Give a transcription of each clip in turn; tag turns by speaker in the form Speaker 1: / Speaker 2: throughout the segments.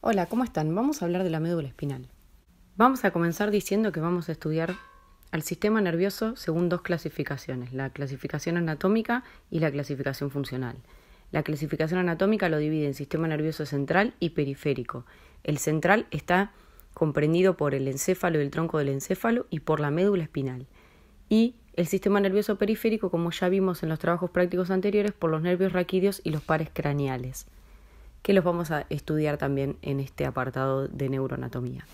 Speaker 1: Hola, ¿cómo están? Vamos a hablar de la médula espinal. Vamos a comenzar diciendo que vamos a estudiar al sistema nervioso según dos clasificaciones, la clasificación anatómica y la clasificación funcional. La clasificación anatómica lo divide en sistema nervioso central y periférico. El central está comprendido por el encéfalo y el tronco del encéfalo y por la médula espinal. Y el sistema nervioso periférico, como ya vimos en los trabajos prácticos anteriores, por los nervios raquídeos y los pares craneales que los vamos a estudiar también en este apartado de neuroanatomía.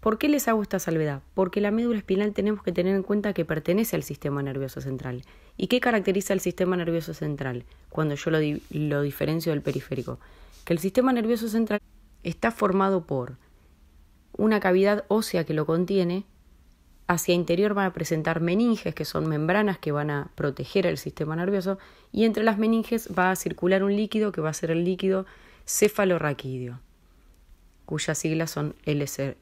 Speaker 1: ¿Por qué les hago esta salvedad? Porque la médula espinal tenemos que tener en cuenta que pertenece al sistema nervioso central. ¿Y qué caracteriza al sistema nervioso central cuando yo lo, lo diferencio del periférico? Que el sistema nervioso central está formado por una cavidad ósea que lo contiene hacia interior van a presentar meninges, que son membranas que van a proteger el sistema nervioso, y entre las meninges va a circular un líquido que va a ser el líquido cefalorraquídeo, cuyas siglas son LCR.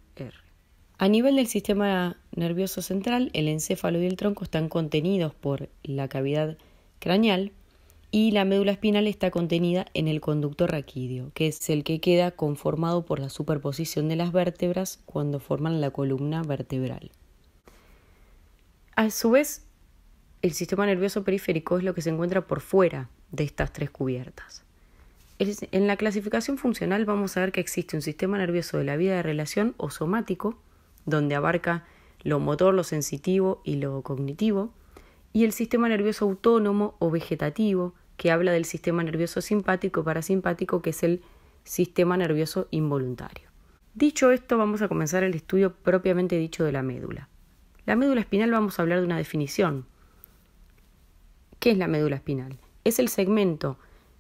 Speaker 1: A nivel del sistema nervioso central, el encéfalo y el tronco están contenidos por la cavidad craneal y la médula espinal está contenida en el conducto raquídeo, que es el que queda conformado por la superposición de las vértebras cuando forman la columna vertebral a su vez, el sistema nervioso periférico es lo que se encuentra por fuera de estas tres cubiertas. En la clasificación funcional vamos a ver que existe un sistema nervioso de la vida de relación o somático, donde abarca lo motor, lo sensitivo y lo cognitivo, y el sistema nervioso autónomo o vegetativo, que habla del sistema nervioso simpático y parasimpático, que es el sistema nervioso involuntario. Dicho esto, vamos a comenzar el estudio propiamente dicho de la médula. La médula espinal vamos a hablar de una definición. ¿Qué es la médula espinal? Es el segmento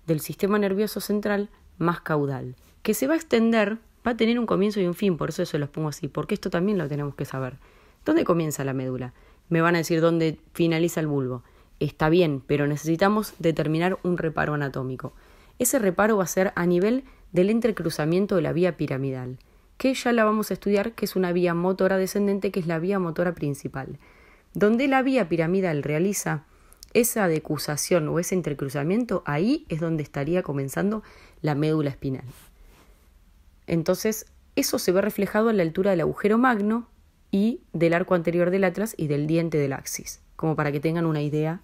Speaker 1: del sistema nervioso central más caudal, que se va a extender, va a tener un comienzo y un fin, por eso se los pongo así, porque esto también lo tenemos que saber. ¿Dónde comienza la médula? Me van a decir dónde finaliza el bulbo. Está bien, pero necesitamos determinar un reparo anatómico. Ese reparo va a ser a nivel del entrecruzamiento de la vía piramidal que ya la vamos a estudiar, que es una vía motora descendente, que es la vía motora principal. Donde la vía piramidal realiza esa decusación o ese entrecruzamiento, ahí es donde estaría comenzando la médula espinal. Entonces, eso se ve reflejado en la altura del agujero magno y del arco anterior del atlas y del diente del axis, como para que tengan una idea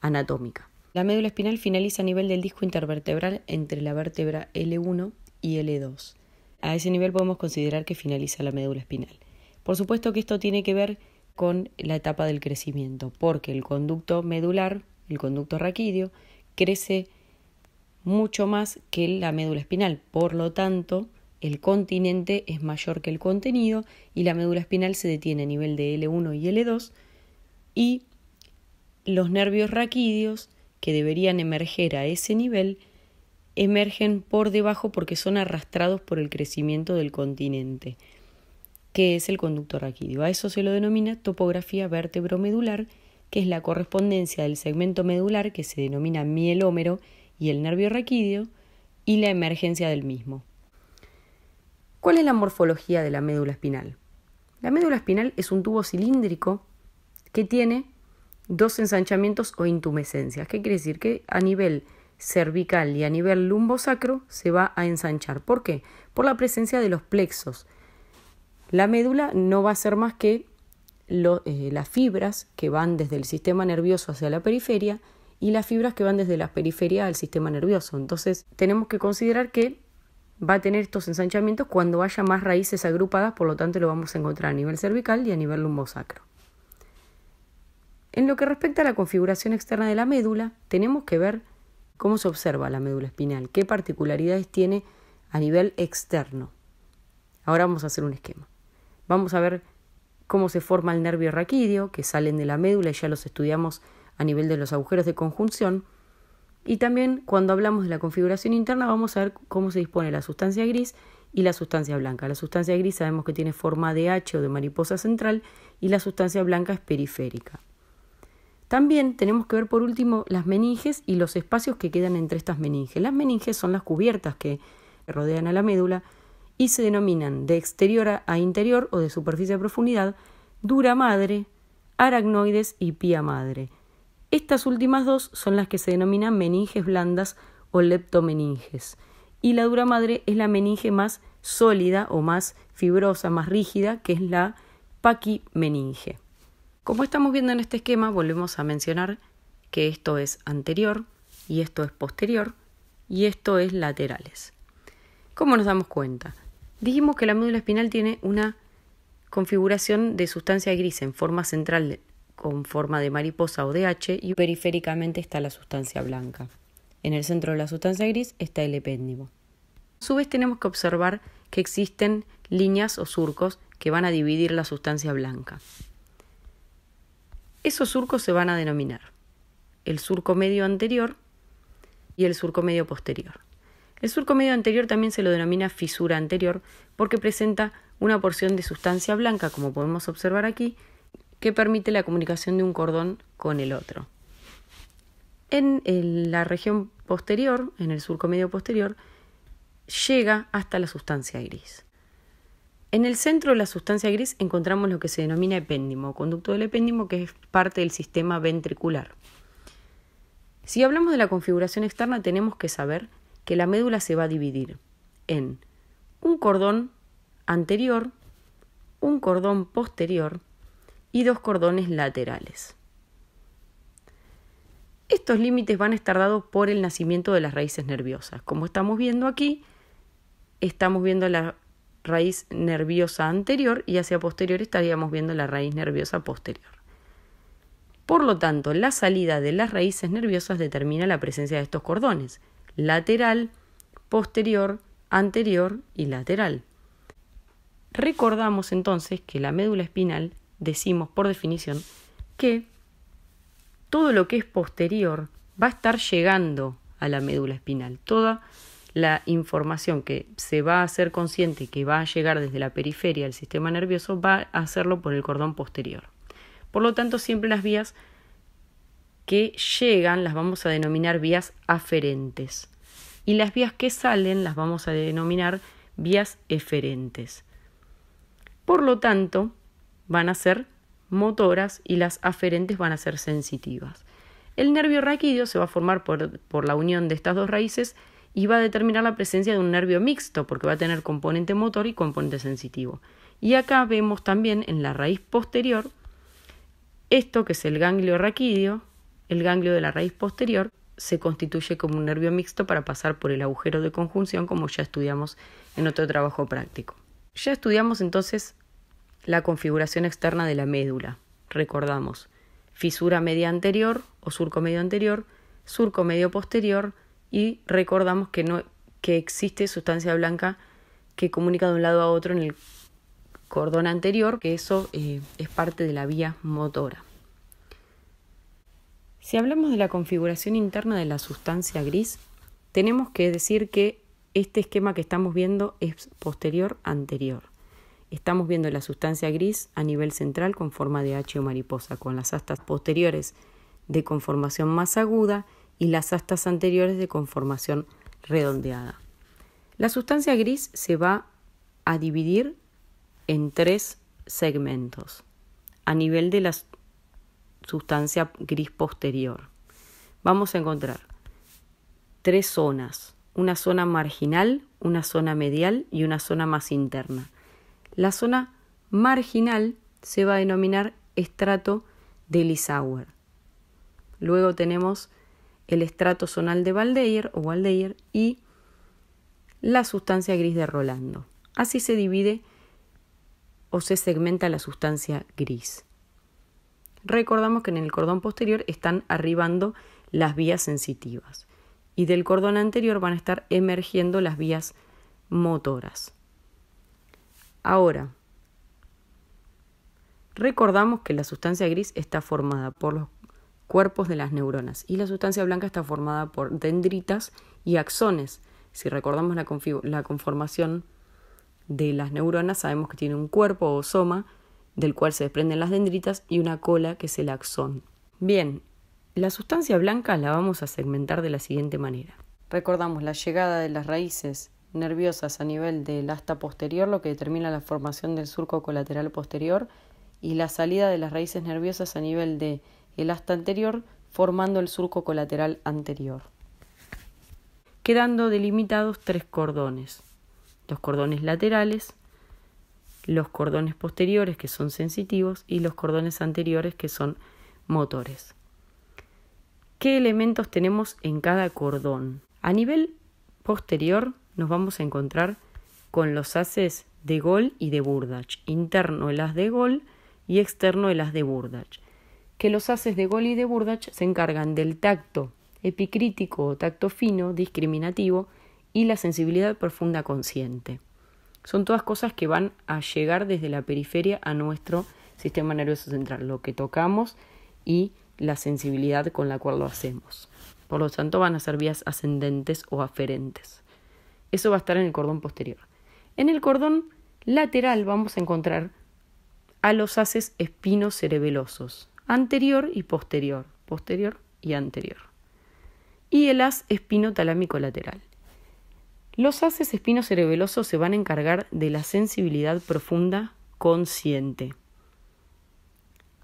Speaker 1: anatómica. La médula espinal finaliza a nivel del disco intervertebral entre la vértebra L1 y L2. A ese nivel podemos considerar que finaliza la médula espinal. Por supuesto que esto tiene que ver con la etapa del crecimiento, porque el conducto medular, el conducto raquídeo, crece mucho más que la médula espinal. Por lo tanto, el continente es mayor que el contenido y la médula espinal se detiene a nivel de L1 y L2 y los nervios raquídeos que deberían emerger a ese nivel emergen por debajo porque son arrastrados por el crecimiento del continente, que es el conducto raquídeo. A eso se lo denomina topografía vértebro-medular que es la correspondencia del segmento medular, que se denomina mielómero, y el nervio raquídeo, y la emergencia del mismo. ¿Cuál es la morfología de la médula espinal? La médula espinal es un tubo cilíndrico que tiene dos ensanchamientos o intumescencias. ¿Qué quiere decir? Que a nivel cervical y a nivel lumbosacro se va a ensanchar. ¿Por qué? Por la presencia de los plexos. La médula no va a ser más que eh, las fibras que van desde el sistema nervioso hacia la periferia y las fibras que van desde la periferia al sistema nervioso. Entonces tenemos que considerar que va a tener estos ensanchamientos cuando haya más raíces agrupadas, por lo tanto lo vamos a encontrar a nivel cervical y a nivel lumbosacro. En lo que respecta a la configuración externa de la médula, tenemos que ver ¿Cómo se observa la médula espinal? ¿Qué particularidades tiene a nivel externo? Ahora vamos a hacer un esquema. Vamos a ver cómo se forma el nervio raquídeo, que salen de la médula y ya los estudiamos a nivel de los agujeros de conjunción. Y también cuando hablamos de la configuración interna vamos a ver cómo se dispone la sustancia gris y la sustancia blanca. La sustancia gris sabemos que tiene forma de H o de mariposa central y la sustancia blanca es periférica. También tenemos que ver por último las meninges y los espacios que quedan entre estas meninges. Las meninges son las cubiertas que rodean a la médula y se denominan de exterior a interior o de superficie a profundidad, dura madre, aracnoides y pía madre. Estas últimas dos son las que se denominan meninges blandas o leptomeninges. Y la dura madre es la meninge más sólida o más fibrosa, más rígida, que es la paquimeninge. Como estamos viendo en este esquema, volvemos a mencionar que esto es anterior y esto es posterior y esto es laterales. ¿Cómo nos damos cuenta? Dijimos que la médula espinal tiene una configuración de sustancia gris en forma central con forma de mariposa o de H y periféricamente está la sustancia blanca. En el centro de la sustancia gris está el epéndimo. A su vez tenemos que observar que existen líneas o surcos que van a dividir la sustancia blanca. Esos surcos se van a denominar el surco medio anterior y el surco medio posterior. El surco medio anterior también se lo denomina fisura anterior porque presenta una porción de sustancia blanca, como podemos observar aquí, que permite la comunicación de un cordón con el otro. En la región posterior, en el surco medio posterior, llega hasta la sustancia gris. En el centro de la sustancia gris encontramos lo que se denomina epéndimo, conducto del epéndimo que es parte del sistema ventricular. Si hablamos de la configuración externa tenemos que saber que la médula se va a dividir en un cordón anterior, un cordón posterior y dos cordones laterales. Estos límites van a estar dados por el nacimiento de las raíces nerviosas. Como estamos viendo aquí, estamos viendo la raíz nerviosa anterior y hacia posterior estaríamos viendo la raíz nerviosa posterior. Por lo tanto, la salida de las raíces nerviosas determina la presencia de estos cordones, lateral, posterior, anterior y lateral. Recordamos entonces que la médula espinal, decimos por definición, que todo lo que es posterior va a estar llegando a la médula espinal. Toda la información que se va a hacer consciente que va a llegar desde la periferia al sistema nervioso va a hacerlo por el cordón posterior. Por lo tanto, siempre las vías que llegan las vamos a denominar vías aferentes y las vías que salen las vamos a denominar vías eferentes. Por lo tanto, van a ser motoras y las aferentes van a ser sensitivas. El nervio raquídeo se va a formar por, por la unión de estas dos raíces y va a determinar la presencia de un nervio mixto, porque va a tener componente motor y componente sensitivo. Y acá vemos también en la raíz posterior esto que es el ganglio raquídeo, el ganglio de la raíz posterior, se constituye como un nervio mixto para pasar por el agujero de conjunción, como ya estudiamos en otro trabajo práctico. Ya estudiamos entonces la configuración externa de la médula. Recordamos, fisura media anterior o surco medio anterior, surco medio posterior, y recordamos que, que existe sustancia blanca que comunica de un lado a otro en el cordón anterior, que eso eh, es parte de la vía motora. Si hablamos de la configuración interna de la sustancia gris, tenemos que decir que este esquema que estamos viendo es posterior anterior. Estamos viendo la sustancia gris a nivel central con forma de H o mariposa, con las astas posteriores de conformación más aguda y las astas anteriores de conformación redondeada. La sustancia gris se va a dividir en tres segmentos a nivel de la sustancia gris posterior. Vamos a encontrar tres zonas, una zona marginal, una zona medial y una zona más interna. La zona marginal se va a denominar estrato de Lisauer. Luego tenemos el estrato zonal de Valdeyer o Valdeyer y la sustancia gris de Rolando. Así se divide o se segmenta la sustancia gris. Recordamos que en el cordón posterior están arribando las vías sensitivas y del cordón anterior van a estar emergiendo las vías motoras. Ahora, recordamos que la sustancia gris está formada por los cuerpos de las neuronas y la sustancia blanca está formada por dendritas y axones. Si recordamos la, conformación de las neuronas, sabemos que tiene un cuerpo o soma del cual se desprenden las dendritas y una cola que es el axón. Bien, la sustancia blanca la vamos a segmentar de la siguiente manera. Recordamos la llegada de las raíces nerviosas a nivel del asta posterior, lo que determina la formación del surco colateral posterior, y la salida de las raíces nerviosas a nivel de el asta anterior formando el surco colateral anterior. Quedando delimitados tres cordones, los cordones laterales, los cordones posteriores que son sensitivos y los cordones anteriores que son motores. ¿Qué elementos tenemos en cada cordón? A nivel posterior nos vamos a encontrar con los haces de Gol y de Burdach, interno el haz de Gol y externo el haz de Burdach que los haces de Goli y de Burdach se encargan del tacto epicrítico o tacto fino, discriminativo, y la sensibilidad profunda consciente. Son todas cosas que van a llegar desde la periferia a nuestro sistema nervioso central, lo que tocamos y la sensibilidad con la cual lo hacemos. Por lo tanto, van a ser vías ascendentes o aferentes. Eso va a estar en el cordón posterior. En el cordón lateral vamos a encontrar a los haces espinos cerebelosos, anterior y posterior, posterior y anterior. Y el haz espinotalámico lateral. Los haces espinocerebelosos se van a encargar de la sensibilidad profunda consciente.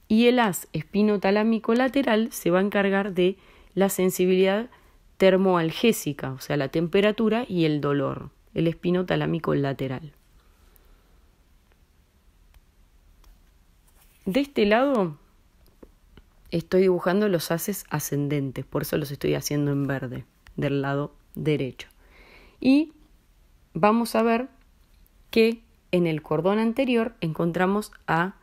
Speaker 1: Y el haz espinotalámico lateral se va a encargar de la sensibilidad termoalgésica, o sea, la temperatura y el dolor, el espinotalámico lateral. De este lado estoy dibujando los haces ascendentes, por eso los estoy haciendo en verde, del lado derecho. Y vamos a ver que en el cordón anterior encontramos a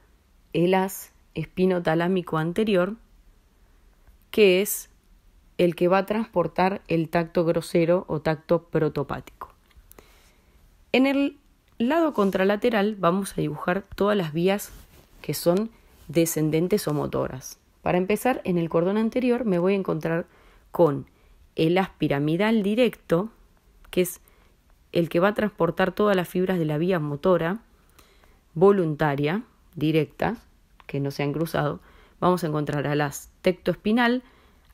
Speaker 1: el haz espinotalámico anterior, que es el que va a transportar el tacto grosero o tacto protopático. En el lado contralateral vamos a dibujar todas las vías que son descendentes o motoras. Para empezar, en el cordón anterior me voy a encontrar con el aspiramidal piramidal directo, que es el que va a transportar todas las fibras de la vía motora voluntaria, directa, que no se han cruzado. Vamos a encontrar al las tectoespinal,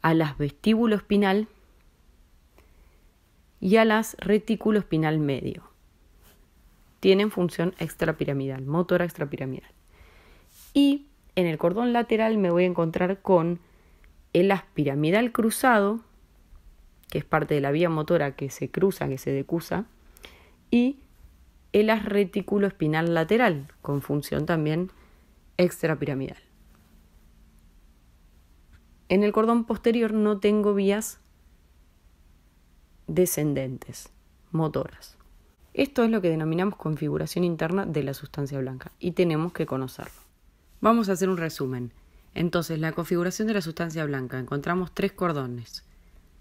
Speaker 1: a las vestíbulo espinal y a las retículo espinal medio. Tienen función extrapiramidal, motora extrapiramidal. Y en el cordón lateral me voy a encontrar con el aspiramidal cruzado, que es parte de la vía motora que se cruza, que se decusa, y el as retículo espinal lateral, con función también extrapiramidal. En el cordón posterior no tengo vías descendentes, motoras. Esto es lo que denominamos configuración interna de la sustancia blanca y tenemos que conocerlo. Vamos a hacer un resumen. Entonces, la configuración de la sustancia blanca. Encontramos tres cordones.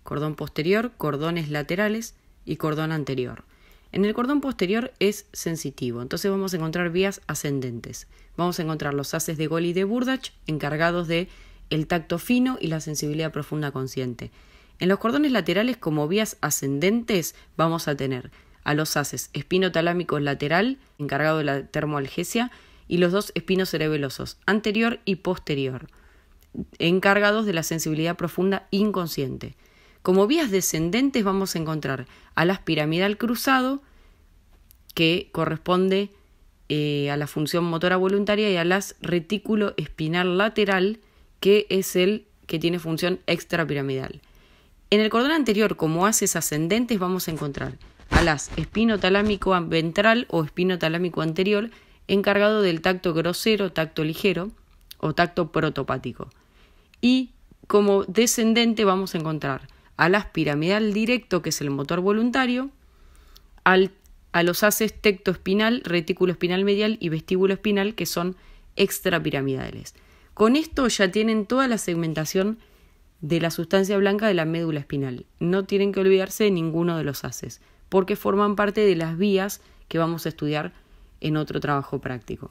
Speaker 1: Cordón posterior, cordones laterales y cordón anterior. En el cordón posterior es sensitivo, entonces vamos a encontrar vías ascendentes. Vamos a encontrar los haces de Goli y de Burdach encargados de el tacto fino y la sensibilidad profunda consciente. En los cordones laterales como vías ascendentes vamos a tener a los haces espinotalámicos lateral encargado de la termoalgesia, y los dos espinos cerebelosos, anterior y posterior, encargados de la sensibilidad profunda inconsciente. Como vías descendentes vamos a encontrar alas piramidal cruzado, que corresponde eh, a la función motora voluntaria, y alas retículo espinal lateral, que es el que tiene función extrapiramidal. En el cordón anterior, como haces ascendentes, vamos a encontrar alas espino talámico ventral o espinotalámico anterior, encargado del tacto grosero, tacto ligero o tacto protopático. Y como descendente vamos a encontrar al aspiramidal piramidal directo, que es el motor voluntario, a los haces tectoespinal, retículo espinal medial y vestíbulo espinal, que son extrapiramidales. Con esto ya tienen toda la segmentación de la sustancia blanca de la médula espinal. No tienen que olvidarse de ninguno de los haces, porque forman parte de las vías que vamos a estudiar en otro trabajo práctico.